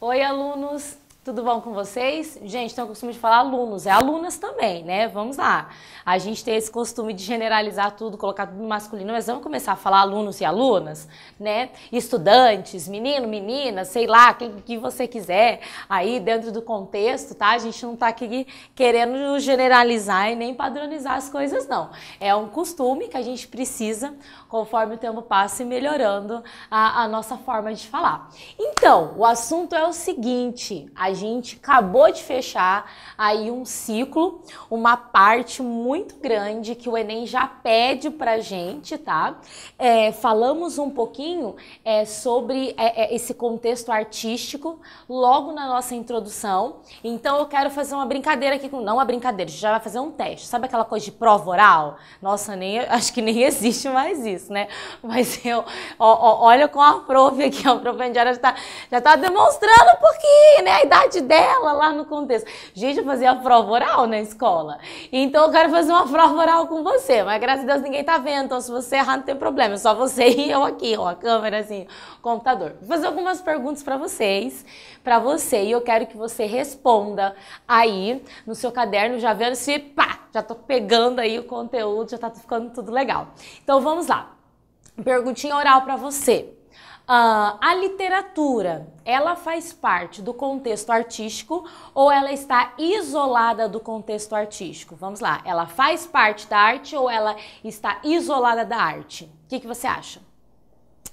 Oi, alunos! Tudo bom com vocês? Gente, então eu costumo falar alunos, é alunas também, né? Vamos lá a gente tem esse costume de generalizar tudo, colocar tudo masculino, mas vamos começar a falar alunos e alunas, né? Estudantes, menino, menina, sei lá, quem que você quiser, aí dentro do contexto, tá? A gente não tá aqui querendo generalizar e nem padronizar as coisas, não. É um costume que a gente precisa, conforme o tempo passa, e melhorando a, a nossa forma de falar. Então, o assunto é o seguinte: a gente acabou de fechar aí um ciclo, uma parte muito muito grande que o Enem já pede pra gente, tá? É, falamos um pouquinho é, sobre é, é, esse contexto artístico logo na nossa introdução. Então eu quero fazer uma brincadeira aqui com. Não uma brincadeira, a gente já vai fazer um teste. Sabe aquela coisa de prova oral? Nossa, nem, acho que nem existe mais isso, né? Mas eu. Ó, ó, olha com a prof aqui, a prof Andiara já tá, já tá demonstrando um pouquinho, né? A idade dela lá no contexto. Gente, eu fazia prova oral na escola. Então eu quero fazer fazer uma prova oral com você, mas graças a Deus ninguém tá vendo, então se você errar não tem problema, é só você e eu aqui, ó, a câmera assim, computador. Vou fazer algumas perguntas para vocês, para você, e eu quero que você responda aí no seu caderno, já vendo se, pá, já tô pegando aí o conteúdo, já tá ficando tudo legal. Então vamos lá. Perguntinha oral para você. Uh, a literatura, ela faz parte do contexto artístico ou ela está isolada do contexto artístico? Vamos lá, ela faz parte da arte ou ela está isolada da arte? O que, que você acha?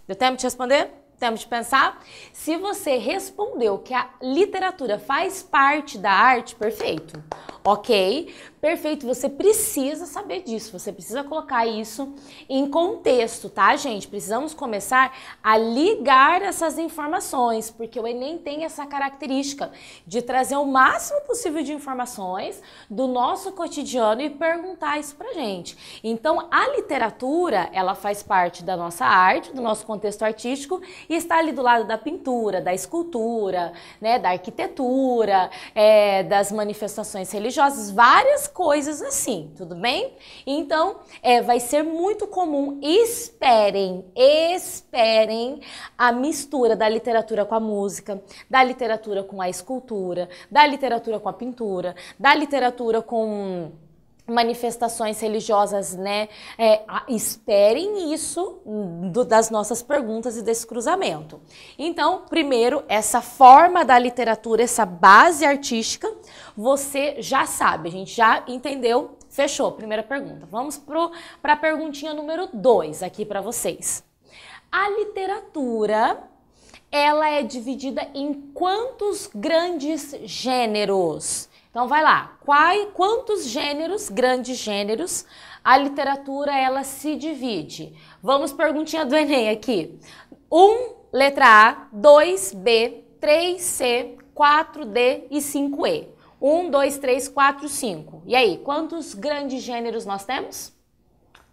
Deu tempo de responder? Tempo de pensar? Se você respondeu que a literatura faz parte da arte, perfeito. Ok, Perfeito, você precisa saber disso, você precisa colocar isso em contexto, tá, gente? Precisamos começar a ligar essas informações, porque o Enem tem essa característica de trazer o máximo possível de informações do nosso cotidiano e perguntar isso pra gente. Então, a literatura, ela faz parte da nossa arte, do nosso contexto artístico e está ali do lado da pintura, da escultura, né, da arquitetura, é, das manifestações religiosas, várias coisas assim, tudo bem? Então, é, vai ser muito comum, esperem, esperem a mistura da literatura com a música, da literatura com a escultura, da literatura com a pintura, da literatura com manifestações religiosas, né? É, esperem isso do, das nossas perguntas e desse cruzamento. Então, primeiro, essa forma da literatura, essa base artística, você já sabe, a gente já entendeu, fechou, primeira pergunta. Vamos para a perguntinha número 2 aqui para vocês. A literatura, ela é dividida em quantos grandes gêneros? Então vai lá. Quai, quantos gêneros, grandes gêneros, a literatura ela se divide? Vamos perguntinha do Enem aqui. 1, um, letra A, 2, B, 3, C, 4D e 5E. 1, 2, 3, 4, 5. E aí, quantos grandes gêneros nós temos?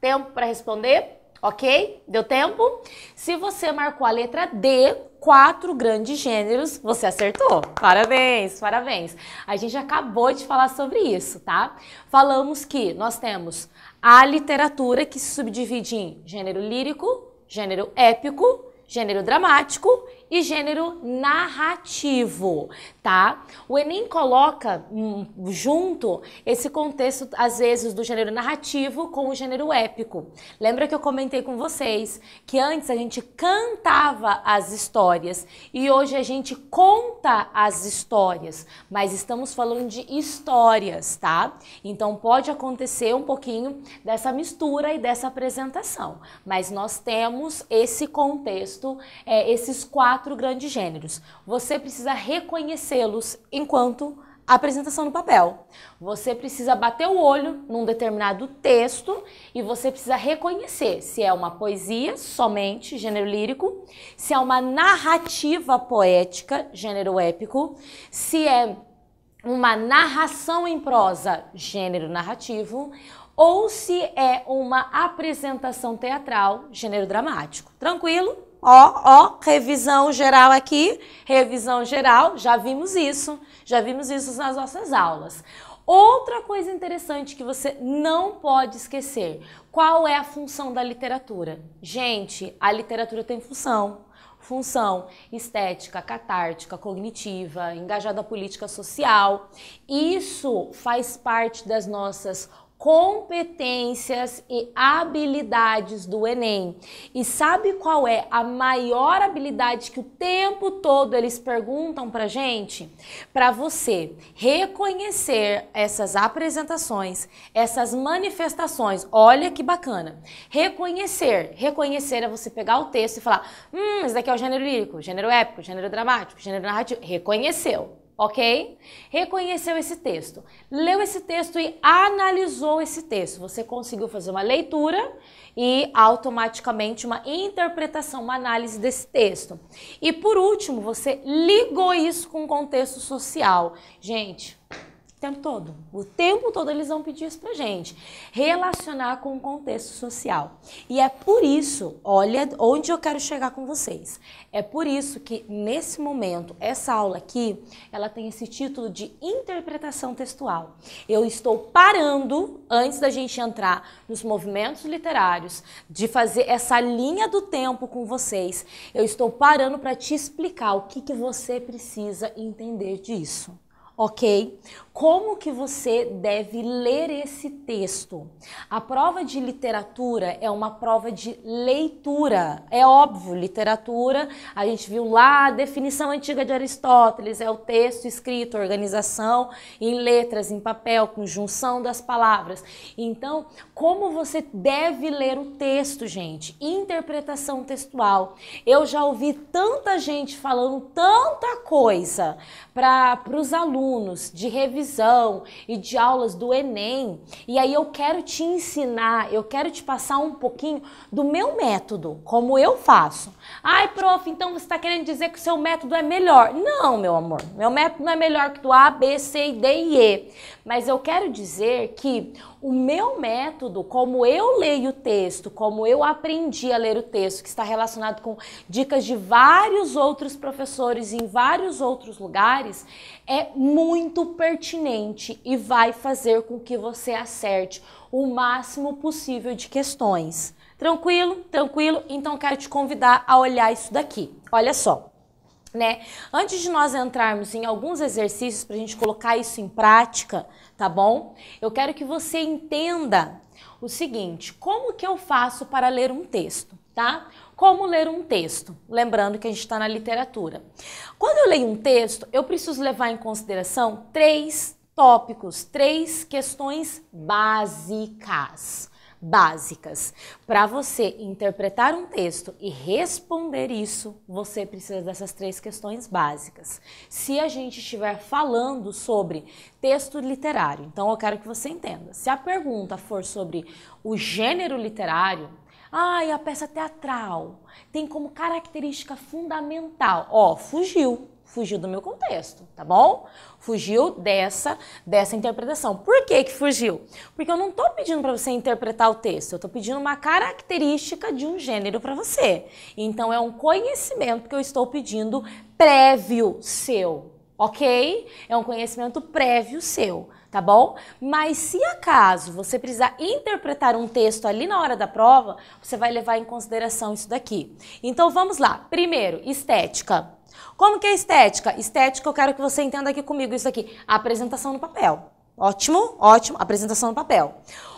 Tempo para responder? Ok? Deu tempo? Se você marcou a letra D, quatro grandes gêneros, você acertou. Parabéns, parabéns. A gente acabou de falar sobre isso, tá? Falamos que nós temos a literatura que se subdivide em gênero lírico, gênero épico, gênero dramático e gênero narrativo, tá? O Enem coloca hum, junto esse contexto, às vezes, do gênero narrativo com o gênero épico. Lembra que eu comentei com vocês que antes a gente cantava as histórias e hoje a gente conta as histórias, mas estamos falando de histórias, tá? Então pode acontecer um pouquinho dessa mistura e dessa apresentação, mas nós temos esse contexto, é, esses quatro quatro grandes gêneros. Você precisa reconhecê-los enquanto apresentação no papel. Você precisa bater o olho num determinado texto e você precisa reconhecer se é uma poesia somente, gênero lírico, se é uma narrativa poética, gênero épico, se é uma narração em prosa, gênero narrativo, ou se é uma apresentação teatral, gênero dramático. Tranquilo? ó, ó, revisão geral aqui, revisão geral, já vimos isso, já vimos isso nas nossas aulas. Outra coisa interessante que você não pode esquecer, qual é a função da literatura? Gente, a literatura tem função função estética, catártica, cognitiva, engajada política social. Isso faz parte das nossas competências e habilidades do Enem. E sabe qual é a maior habilidade que o tempo todo eles perguntam pra gente? Para você reconhecer essas apresentações, essas manifestações. Olha que bacana. Reconhecer, reconhecer é você pegar o texto e falar: "Hum, esse daqui é o gênero lírico, gênero épico, gênero dramático, gênero narrativo". Reconheceu ok? Reconheceu esse texto, leu esse texto e analisou esse texto. Você conseguiu fazer uma leitura e automaticamente uma interpretação, uma análise desse texto. E por último, você ligou isso com o contexto social. Gente, tempo todo. O tempo todo eles vão pedir isso pra gente. Relacionar com o contexto social. E é por isso, olha onde eu quero chegar com vocês. É por isso que nesse momento, essa aula aqui, ela tem esse título de interpretação textual. Eu estou parando antes da gente entrar nos movimentos literários, de fazer essa linha do tempo com vocês. Eu estou parando para te explicar o que, que você precisa entender disso ok? Como que você deve ler esse texto? A prova de literatura é uma prova de leitura. É óbvio, literatura, a gente viu lá a definição antiga de Aristóteles, é o texto escrito, organização em letras, em papel, conjunção das palavras. Então, como você deve ler o texto, gente? Interpretação textual. Eu já ouvi tanta gente falando tanta coisa para os alunos de revisão revisão e de aulas do Enem. E aí eu quero te ensinar, eu quero te passar um pouquinho do meu método, como eu faço. Ai, prof, então você está querendo dizer que o seu método é melhor. Não, meu amor, meu método não é melhor que do A, B, C, D e E. Mas eu quero dizer que o meu método, como eu leio o texto, como eu aprendi a ler o texto, que está relacionado com dicas de vários outros professores em vários outros lugares, é muito pertinente e vai fazer com que você acerte o máximo possível de questões. Tranquilo? Tranquilo? Então quero te convidar a olhar isso daqui. Olha só. Né? Antes de nós entrarmos em alguns exercícios para a gente colocar isso em prática, tá bom? Eu quero que você entenda o seguinte: como que eu faço para ler um texto, tá? Como ler um texto? Lembrando que a gente está na literatura. Quando eu leio um texto, eu preciso levar em consideração três tópicos, três questões básicas básicas. Para você interpretar um texto e responder isso, você precisa dessas três questões básicas. Se a gente estiver falando sobre texto literário, então eu quero que você entenda. Se a pergunta for sobre o gênero literário, ah, a peça teatral tem como característica fundamental, ó, fugiu, fugiu do meu contexto, tá bom? Fugiu dessa dessa interpretação. Por que que fugiu? Porque eu não estou pedindo para você interpretar o texto, eu estou pedindo uma característica de um gênero para você. Então é um conhecimento que eu estou pedindo prévio seu, OK? É um conhecimento prévio seu tá bom? Mas se acaso você precisar interpretar um texto ali na hora da prova, você vai levar em consideração isso daqui. Então vamos lá. Primeiro, estética. Como que é estética? Estética, eu quero que você entenda aqui comigo isso aqui. A apresentação no papel. Ótimo, ótimo. Apresentação no papel.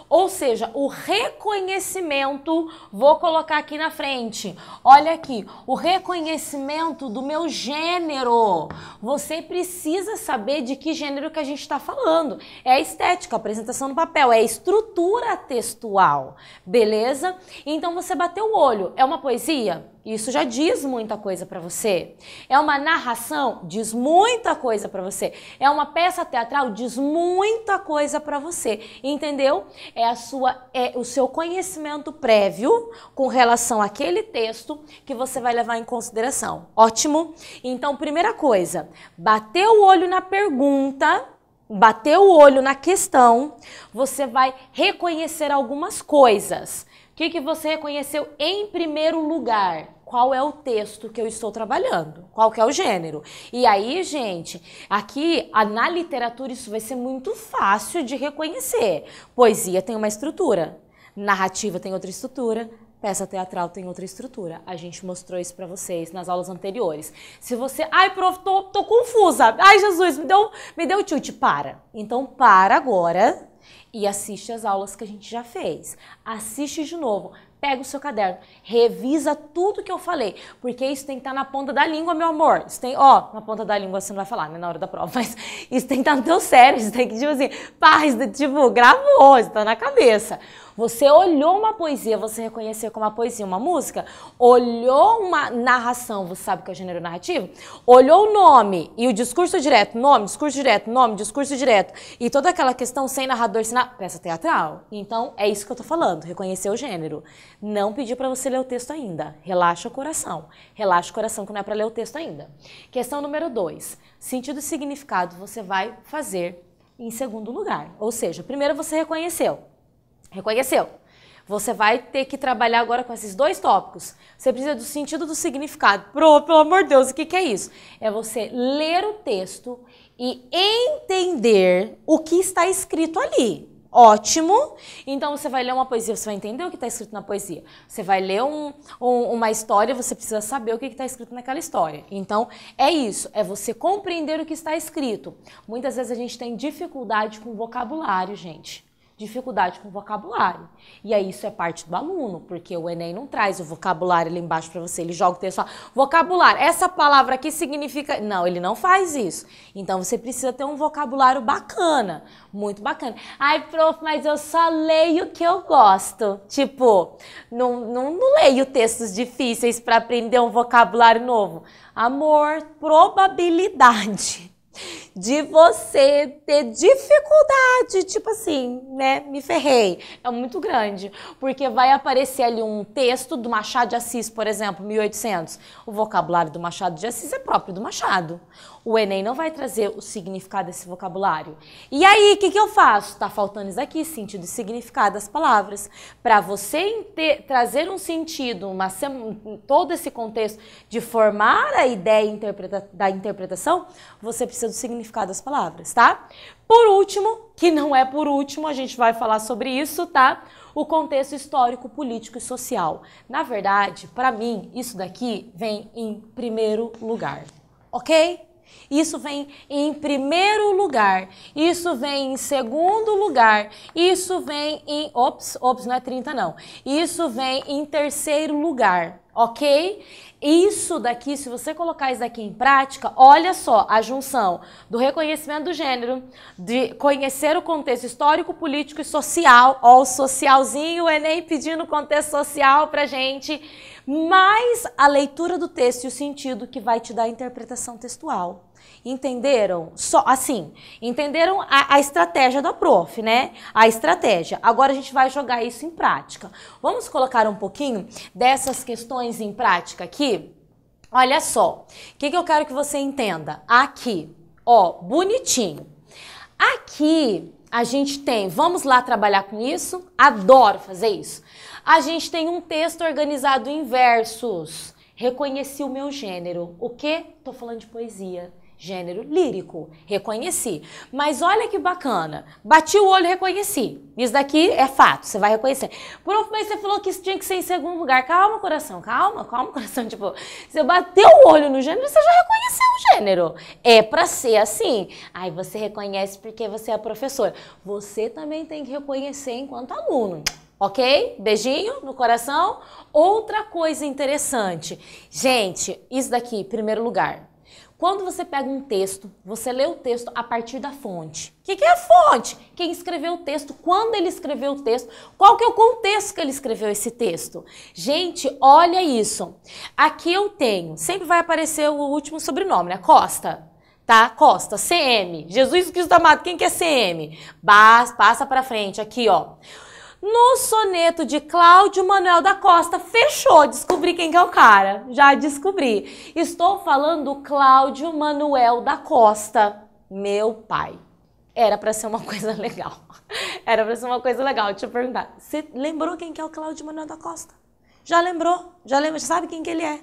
Ou seja, o reconhecimento, vou colocar aqui na frente. Olha aqui, o reconhecimento do meu gênero. Você precisa saber de que gênero que a gente está falando. É a estética, a apresentação no papel, é a estrutura textual. Beleza? Então você bateu o olho. É uma poesia? Isso já diz muita coisa para você. É uma narração, diz muita coisa para você. É uma peça teatral, diz muita coisa para você. Entendeu? É a sua é o seu conhecimento prévio com relação àquele texto que você vai levar em consideração. Ótimo? Então, primeira coisa, bater o olho na pergunta, bater o olho na questão, você vai reconhecer algumas coisas. O que, que você reconheceu em primeiro lugar? qual é o texto que eu estou trabalhando, qual que é o gênero. E aí, gente, aqui na literatura isso vai ser muito fácil de reconhecer. Poesia tem uma estrutura, narrativa tem outra estrutura, peça teatral tem outra estrutura. A gente mostrou isso para vocês nas aulas anteriores. Se você, ai, prof, tô, tô confusa. Ai, Jesus, me deu, me deu chute. Para. Então para agora e assiste as aulas que a gente já fez. Assiste de novo pega o seu caderno, revisa tudo que eu falei, porque isso tem que estar tá na ponta da língua, meu amor. Isso tem, ó, na ponta da língua você não vai falar, né, na hora da prova, mas isso tem que estar tá no teu cérebro, isso tem que, tipo assim, pá, isso, tipo, gravou, isso tá na cabeça. Você olhou uma poesia, você reconheceu como uma poesia uma música? Olhou uma narração, você sabe que é o gênero narrativo? Olhou o nome e o discurso direto, nome, discurso direto, nome, discurso direto, e toda aquela questão sem narrador, sem na... peça teatral. Então, é isso que eu tô falando, reconhecer o gênero. Não pedi para você ler o texto ainda. Relaxa o coração. Relaxa o coração que não é para ler o texto ainda. Questão número dois. Sentido e significado você vai fazer em segundo lugar. Ou seja, primeiro você reconheceu. Reconheceu? Você vai ter que trabalhar agora com esses dois tópicos. Você precisa do sentido do significado. Pro, pelo amor de Deus, o que, que é isso? É você ler o texto e entender o que está escrito ali. Ótimo! Então você vai ler uma poesia, você vai entender o que está escrito na poesia. Você vai ler um, um, uma história, você precisa saber o que está escrito naquela história. Então é isso, é você compreender o que está escrito. Muitas vezes a gente tem dificuldade com vocabulário, gente dificuldade com vocabulário. E aí isso é parte do aluno, porque o Enem não traz o vocabulário ali embaixo para você, ele joga o texto lá, vocabulário, essa palavra aqui significa... Não, ele não faz isso. Então você precisa ter um vocabulário bacana, muito bacana. Ai, prof, mas eu só leio o que eu gosto. Tipo, não, não, não leio textos difíceis para aprender um vocabulário novo. Amor, probabilidade de você ter dificuldade, tipo assim, né? Me ferrei. É muito grande. Porque vai aparecer ali um texto do Machado de Assis, por exemplo, 1800. O vocabulário do Machado de Assis é próprio do Machado. O Enem não vai trazer o significado desse vocabulário. E aí, o que, que eu faço? Tá faltando isso aqui, sentido e significado das palavras. Para você ter, trazer um sentido, uma, todo esse contexto de formar a ideia interpreta, da interpretação, você precisa do significado significado das palavras, tá? Por último, que não é por último, a gente vai falar sobre isso, tá? O contexto histórico, político e social. Na verdade, para mim, isso daqui vem em primeiro lugar, ok? Isso vem em primeiro lugar, isso vem em segundo lugar, isso vem em. Ops, ops, não é 30 não. Isso vem em terceiro lugar ok? Isso daqui, se você colocar isso daqui em prática, olha só a junção do reconhecimento do gênero, de conhecer o contexto histórico, político e social, ó, o socialzinho, o Enem pedindo contexto social pra gente, mais a leitura do texto e o sentido que vai te dar a interpretação textual. Entenderam? Só assim, entenderam a, a, estratégia da prof, né? A estratégia. Agora a gente vai jogar isso em prática. Vamos colocar um pouquinho dessas questões em prática aqui? Olha só, o que, que eu quero que você entenda? Aqui, ó, bonitinho. Aqui a gente tem, vamos lá trabalhar com isso? Adoro fazer isso. A gente tem um texto organizado em versos. Reconheci o meu gênero. O que? Tô falando de poesia. Gênero lírico, reconheci. Mas olha que bacana. Bati o olho, reconheci. Isso daqui é fato, você vai reconhecer. Prof, mas você falou que isso tinha que ser em segundo lugar. Calma, coração, calma, calma, coração. Tipo, você bateu o olho no gênero, você já reconheceu o gênero. É pra ser assim. Aí você reconhece porque você é professora. Você também tem que reconhecer enquanto aluno. Ok? Beijinho no coração. Outra coisa interessante. Gente, isso daqui, primeiro lugar, quando você pega um texto, você lê o texto a partir da fonte. O que, que, é a fonte? Quem escreveu o texto, quando ele escreveu o texto, qual que é o contexto que ele escreveu esse texto. Gente, olha isso. Aqui eu tenho, sempre vai aparecer o último sobrenome, né? Costa tá? Costa, CM, Jesus Cristo amado, quem que é CM? Bas, passa para frente, aqui, ó. No soneto de Cláudio Manuel da Costa, fechou, descobri quem que é o cara. Já descobri. Estou falando Cláudio Manuel da Costa, meu pai. Era para ser uma coisa legal. Era para ser uma coisa legal. Deixa eu perguntar. Você lembrou quem que é o Cláudio Manuel da Costa? Já lembrou? Já lembra? Já sabe quem que ele é?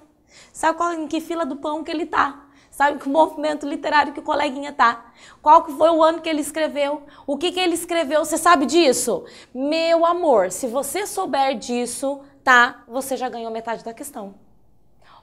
Sabe qual em que fila do pão que ele tá? Sabe que movimento literário que o coleguinha tá? Qual que foi o ano que ele escreveu? O que que ele escreveu? Você sabe disso? Meu amor, se você souber disso, tá? Você já ganhou metade da questão.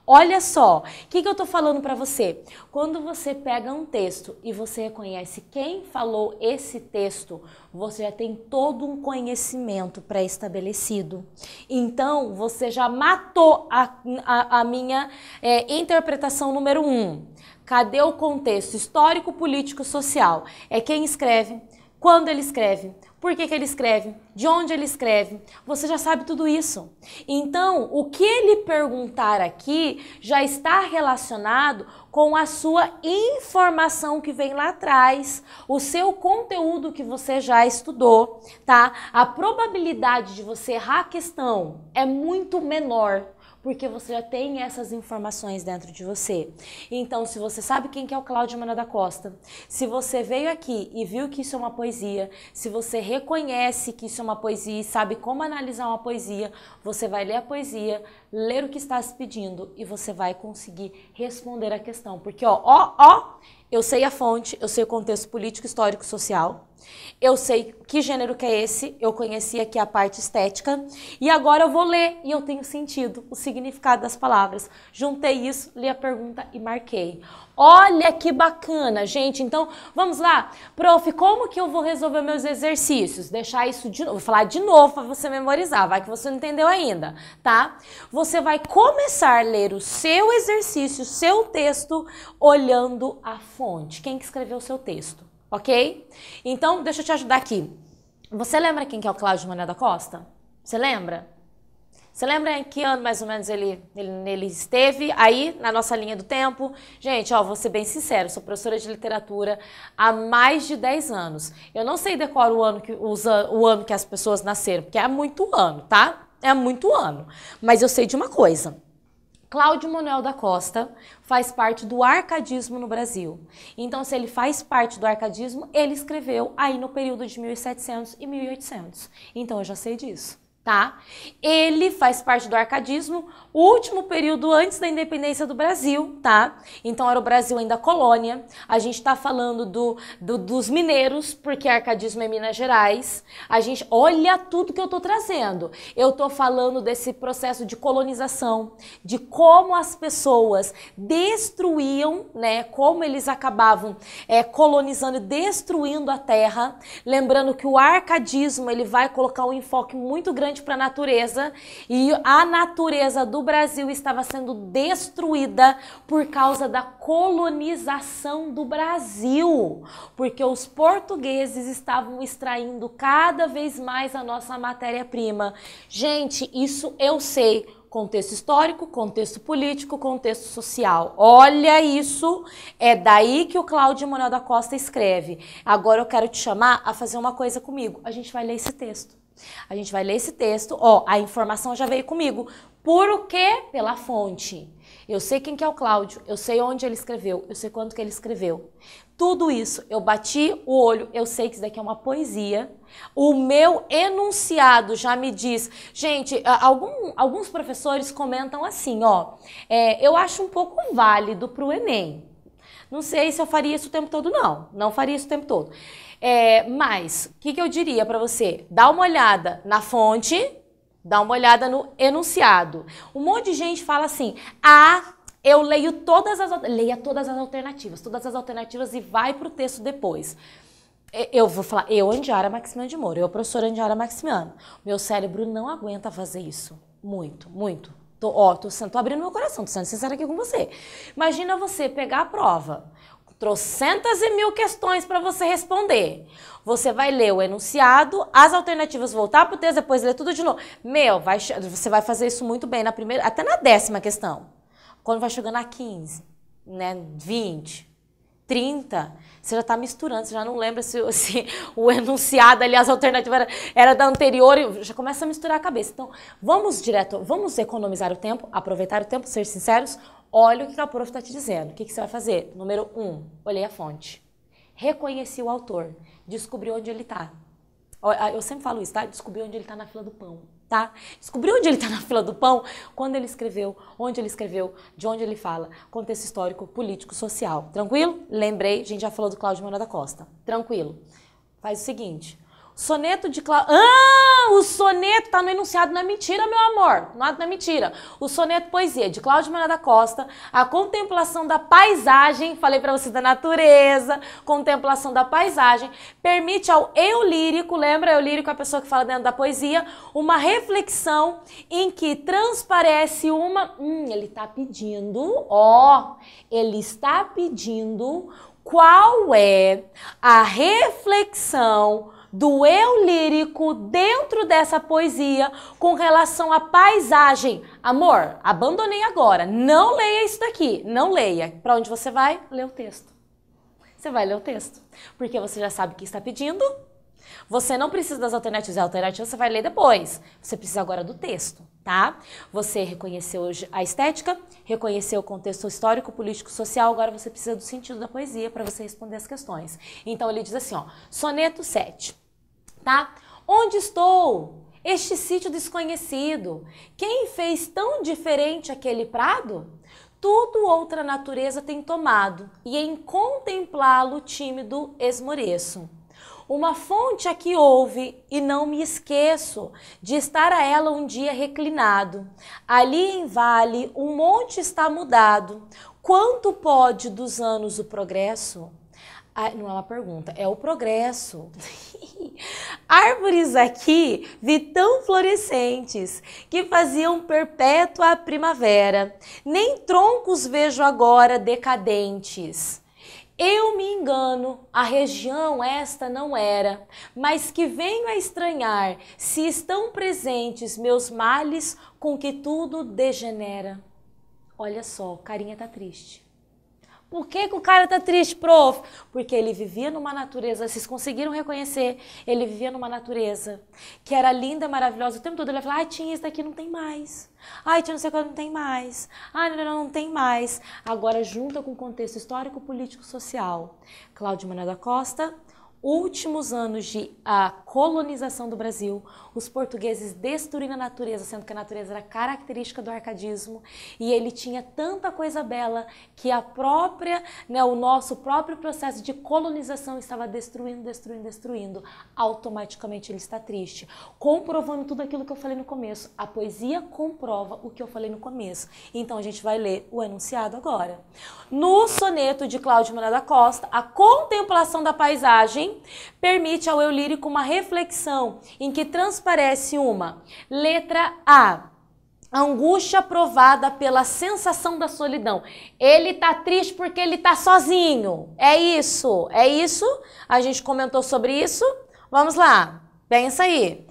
Olha só, o que, que eu tô falando para você? Quando você pega um texto e você reconhece quem falou esse texto, você já tem todo um conhecimento pré-estabelecido. Então, você já matou a, a, a minha é, interpretação número um. Cadê o contexto histórico, político, social? É quem escreve, quando ele escreve, por que, que, ele escreve, de onde ele escreve, você já sabe tudo isso. Então, o que ele perguntar aqui já está relacionado com a sua informação que vem lá atrás, o seu conteúdo que você já estudou, tá? A probabilidade de você errar a questão é muito menor porque você já tem essas informações dentro de você. Então, se você sabe quem que é o Cláudio Mano da Costa, se você veio aqui e viu que isso é uma poesia, se você reconhece que isso é uma poesia e sabe como analisar uma poesia, você vai ler a poesia, ler o que está se pedindo e você vai conseguir responder a questão. Porque, ó, ó, ó, eu sei a fonte, eu sei o contexto político, histórico, social. Eu sei que gênero que é esse, eu conhecia aqui a parte estética. E agora eu vou ler e eu tenho sentido, o significado das palavras. Juntei isso, li a pergunta e marquei. Olha que bacana, gente. Então, vamos lá. Prof, como que eu vou resolver meus exercícios? Deixar isso de novo, vou falar de novo para você memorizar, vai que você não entendeu ainda, tá? Você vai começar a ler o seu exercício, seu texto, olhando a fonte. Quem que escreveu o seu texto, ok? Então, deixa eu te ajudar aqui. Você lembra quem que é o Cláudio Mané da Costa? Você lembra? Você lembra em que ano mais ou menos ele, ele, ele, esteve? Aí, na nossa linha do tempo, gente, ó, vou ser bem sincero, sou professora de literatura há mais de 10 anos. Eu não sei decorar o ano que, usa o ano que as pessoas nasceram, porque é muito ano, tá? É muito ano. Mas eu sei de uma coisa. Cláudio Manuel da Costa faz parte do arcadismo no Brasil. Então, se ele faz parte do arcadismo, ele escreveu aí no período de 1700 e 1800. Então, eu já sei disso tá? Ele faz parte do arcadismo, o último período antes da independência do Brasil, tá? Então era o Brasil ainda colônia. A gente tá falando do, do dos mineiros, porque arcadismo é Minas Gerais. A gente olha tudo que eu tô trazendo. Eu tô falando desse processo de colonização, de como as pessoas destruíam, né? Como eles acabavam é, colonizando e destruindo a terra. Lembrando que o arcadismo ele vai colocar um enfoque muito grande para a natureza e a natureza do Brasil estava sendo destruída por causa da colonização do Brasil, porque os portugueses estavam extraindo cada vez mais a nossa matéria-prima. Gente, isso eu sei contexto histórico, contexto político, contexto social. Olha isso, é daí que o Cláudio Manuel da Costa escreve. Agora eu quero te chamar a fazer uma coisa comigo. A gente vai ler esse texto. A gente vai ler esse texto, ó, a informação já veio comigo. Por o quê? Pela fonte. Eu sei quem que é o Cláudio, eu sei onde ele escreveu, eu sei quanto que ele escreveu. Tudo isso, eu bati o olho, eu sei que isso daqui é uma poesia. O meu enunciado já me diz. Gente, algum, alguns professores comentam assim, ó. É, eu acho um pouco válido para o Enem. Não sei se eu faria isso o tempo todo, não. Não faria isso o tempo todo. É, mas, o que, que eu diria para você? Dá uma olhada na fonte, dá uma olhada no enunciado. Um monte de gente fala assim, ah, eu leio todas as, leia todas as alternativas, todas as alternativas e vai para o texto depois. É, eu vou falar, eu, Andiara Maximiano de Moura, eu, professora Andiara Maximiano. Meu cérebro não aguenta fazer isso. Muito, muito. Tô, ó, tô, tô abrindo meu coração, tô sendo sincera aqui com você. Imagina você pegar a prova, trocentas e mil questões para você responder. Você vai ler o enunciado, as alternativas, voltar para o texto, depois ler tudo de novo. Meu, vai, você vai fazer isso muito bem na primeira, até na décima questão. Quando vai chegando a 15, né, 20, 30, você já está misturando, você já não lembra se, se o enunciado ali, as alternativas era, era da anterior, e já começa a misturar a cabeça. Então, vamos direto, vamos economizar o tempo, aproveitar o tempo, ser sinceros, Olha o que a prof está te dizendo. O que, que você vai fazer? Número um, olhei a fonte. Reconheci o autor. Descobri onde ele está. Ah, eu sempre falo isso, tá? Descobri onde ele está na fila do pão, tá? Descobri onde ele está na fila do pão, quando ele escreveu, onde ele escreveu, de onde ele fala, contexto histórico, político, social. Tranquilo? Lembrei, a gente já falou do Cláudio Manuel da Costa. Tranquilo. Faz o seguinte, Soneto de Cláudio. Ah, o soneto tá no enunciado, não é mentira, meu amor. Não é mentira. O soneto Poesia de Cláudio Manuel da Costa, a contemplação da paisagem, falei para você da natureza, contemplação da paisagem, permite ao eu lírico, lembra eu lírico é a pessoa que fala dentro da poesia, uma reflexão em que transparece uma, hum, ele tá pedindo, ó, ele está pedindo qual é a reflexão do eu lírico dentro dessa poesia com relação à paisagem. Amor, abandonei agora. Não leia isso daqui. Não leia. Para onde você vai? Lê o texto. Você vai ler o texto. Porque você já sabe o que está pedindo. Você não precisa das alternativas. As alternativas você vai ler depois. Você precisa agora do texto tá? Você reconheceu hoje a estética, reconheceu o contexto histórico, político, social, agora você precisa do sentido da poesia para você responder as questões. Então ele diz assim, ó, soneto 7, tá? Onde estou? Este sítio desconhecido. Quem fez tão diferente aquele prado? Tudo outra natureza tem tomado, e em contemplá-lo tímido esmoreço. Uma fonte a é que ouve e não me esqueço de estar a ela um dia reclinado. Ali em vale um monte está mudado. Quanto pode dos anos o progresso? Ah, não é uma pergunta, é o progresso. Árvores aqui vi tão florescentes que faziam perpétua a primavera. Nem troncos vejo agora decadentes. Eu me engano, a região esta não era, mas que venho a estranhar se estão presentes meus males com que tudo degenera. Olha só, Carinha tá triste. Por que, que o cara tá triste, prof? Porque ele vivia numa natureza, vocês conseguiram reconhecer, ele vivia numa natureza que era linda, maravilhosa. O tempo todo ele falar, ai, tinha isso daqui, não tem mais. Ai, tinha não sei o que, não tem mais. Ai, não, não, não tem mais. Agora, junta com o contexto histórico, político, social. Cláudio Mané da Costa, últimos anos de a colonização do Brasil, os portugueses destruindo a natureza, sendo que a natureza era característica do arcadismo, e ele tinha tanta coisa bela que a própria, né, o nosso próprio processo de colonização estava destruindo, destruindo, destruindo. Automaticamente ele está triste, comprovando tudo aquilo que eu falei no começo. A poesia comprova o que eu falei no começo. Então a gente vai ler o enunciado agora. No soneto de Cláudio Moura da Costa, a contemplação da paisagem permite ao eu lírico uma reflexão em que transparece uma letra A. Angústia provada pela sensação da solidão. Ele tá triste porque ele tá sozinho. É isso, é isso. A gente comentou sobre isso. Vamos lá, pensa aí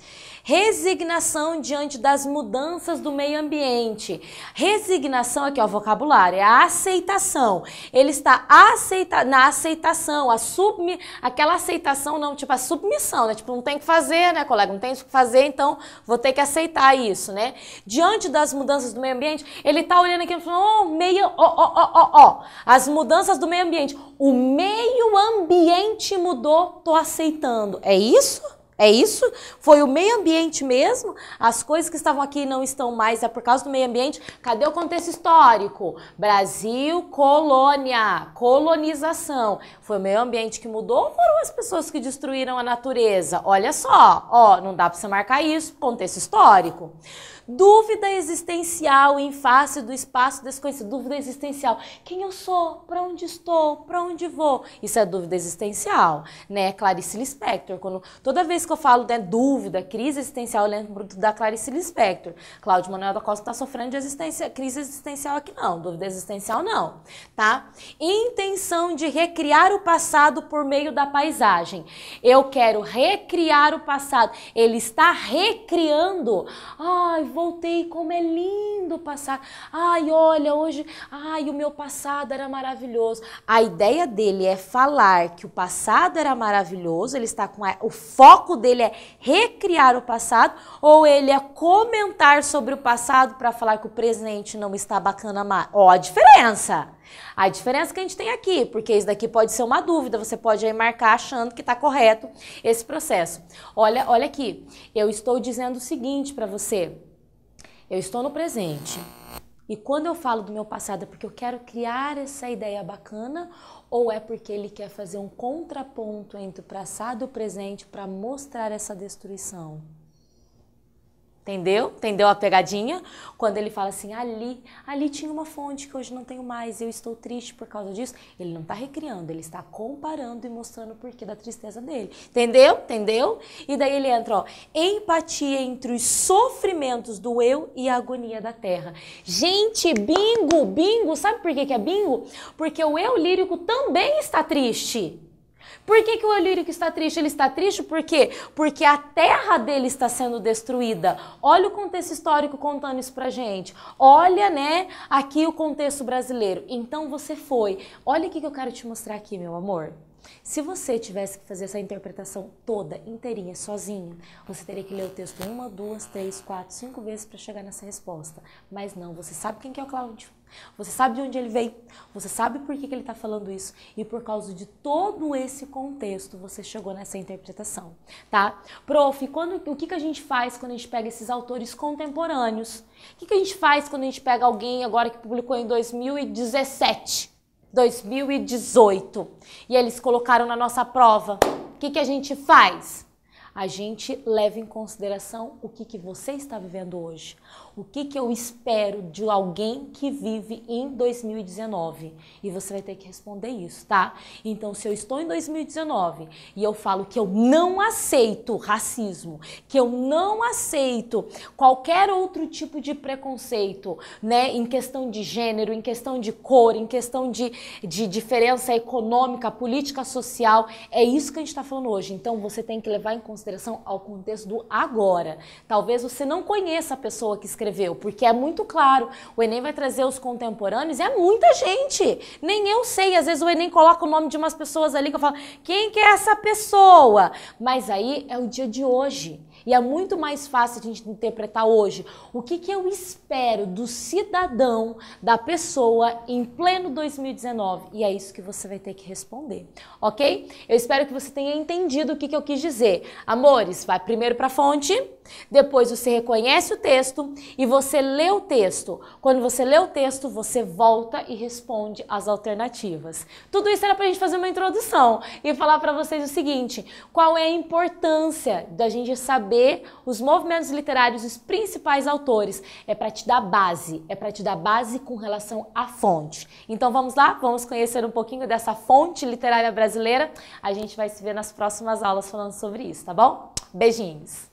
resignação diante das mudanças do meio ambiente. Resignação aqui, é o vocabulário, é a aceitação. Ele está aceita, na aceitação, a submi, aquela aceitação não, tipo a submissão, né? Tipo, não tem o que fazer, né, colega? Não tem o que fazer, então vou ter que aceitar isso, né? Diante das mudanças do meio ambiente, ele está olhando aqui e falando, oh, meio, ó, ó, ó, ó, as mudanças do meio ambiente. O meio ambiente mudou, tô aceitando. É isso? É isso? Foi o meio ambiente mesmo? As coisas que estavam aqui não estão mais, é por causa do meio ambiente? Cadê o contexto histórico? Brasil, colônia, colonização. Foi o meio ambiente que mudou ou foram as pessoas que destruíram a natureza? Olha só, ó, não dá para você marcar isso, contexto histórico. Dúvida existencial em face do espaço desconhecido. Dúvida existencial. Quem eu sou? Para onde estou? Para onde vou? Isso é dúvida existencial, né? Clarice Lispector. Quando, toda vez que eu falo né, dúvida, crise existencial, eu lembro da Clarice Lispector. Cláudio Manuel da Costa está sofrendo de existência, crise existencial aqui não. Dúvida existencial não, tá? Intenção de recriar o passado por meio da paisagem. Eu quero recriar o passado. Ele está recriando. Ai, voltei, como é lindo passar. Ai, olha, hoje, ai, o meu passado era maravilhoso. A ideia dele é falar que o passado era maravilhoso, ele está com a, o foco dele é recriar o passado ou ele é comentar sobre o passado para falar que o presente não está bacana mais. Ó, a diferença. A diferença que a gente tem aqui, porque isso daqui pode ser uma dúvida, você pode aí marcar achando que está correto esse processo. Olha, olha aqui, eu estou dizendo o seguinte para você. Eu estou no presente. E quando eu falo do meu passado é porque eu quero criar essa ideia bacana ou é porque ele quer fazer um contraponto entre o passado e o presente para mostrar essa destruição? Entendeu? Entendeu a pegadinha? Quando ele fala assim, ali, ali tinha uma fonte que hoje não tenho mais, eu estou triste por causa disso. Ele não está recriando, ele está comparando e mostrando o porquê da tristeza dele. Entendeu? Entendeu? E daí ele entra, ó, empatia entre os sofrimentos do eu e a agonia da terra. Gente, bingo, bingo, sabe por que, que é bingo? Porque o eu lírico também está triste. Por que, que o Elírico está triste? Ele está triste por quê? Porque a terra dele está sendo destruída. Olha o contexto histórico contando isso pra gente. Olha, né, aqui o contexto brasileiro. Então você foi. Olha o que eu quero te mostrar aqui, meu amor. Se você tivesse que fazer essa interpretação toda, inteirinha, sozinha, você teria que ler o texto uma, duas, três, quatro, cinco vezes para chegar nessa resposta. Mas não, você sabe quem que é o Cláudio. Você sabe de onde ele veio, você sabe por que, que ele está falando isso, e por causa de todo esse contexto você chegou nessa interpretação, tá? Prof, quando, o que, que a gente faz quando a gente pega esses autores contemporâneos? O que, que a gente faz quando a gente pega alguém agora que publicou em 2017, 2018, e eles colocaram na nossa prova? O que, que a gente faz? A gente leva em consideração o que, que você está vivendo hoje o que, que eu espero de alguém que vive em 2019? E você vai ter que responder isso, tá? Então, se eu estou em 2019 e eu falo que eu não aceito racismo, que eu não aceito qualquer outro tipo de preconceito, né, em questão de gênero, em questão de cor, em questão de, de diferença econômica, política, social, é isso que a gente está falando hoje. Então, você tem que levar em consideração ao contexto do agora. Talvez você não conheça a pessoa que escreveu escreveu, porque é muito claro. O Enem vai trazer os contemporâneos e é muita gente. Nem eu sei. Às vezes o Enem coloca o nome de umas pessoas ali que eu falo, quem que é essa pessoa? Mas aí é o dia de hoje. E é muito mais fácil a gente interpretar hoje o que, que eu espero do cidadão, da pessoa em pleno 2019. E é isso que você vai ter que responder, ok? Eu espero que você tenha entendido o que, que eu quis dizer. Amores, vai primeiro para a fonte, depois você reconhece o texto e você lê o texto. Quando você lê o texto, você volta e responde as alternativas. Tudo isso era para a gente fazer uma introdução e falar para vocês o seguinte: qual é a importância da gente saber os movimentos literários dos principais autores? É para te dar base, é para te dar base com relação à fonte. Então vamos lá, vamos conhecer um pouquinho dessa fonte literária brasileira. A gente vai se ver nas próximas aulas falando sobre isso, tá bom? Beijinhos!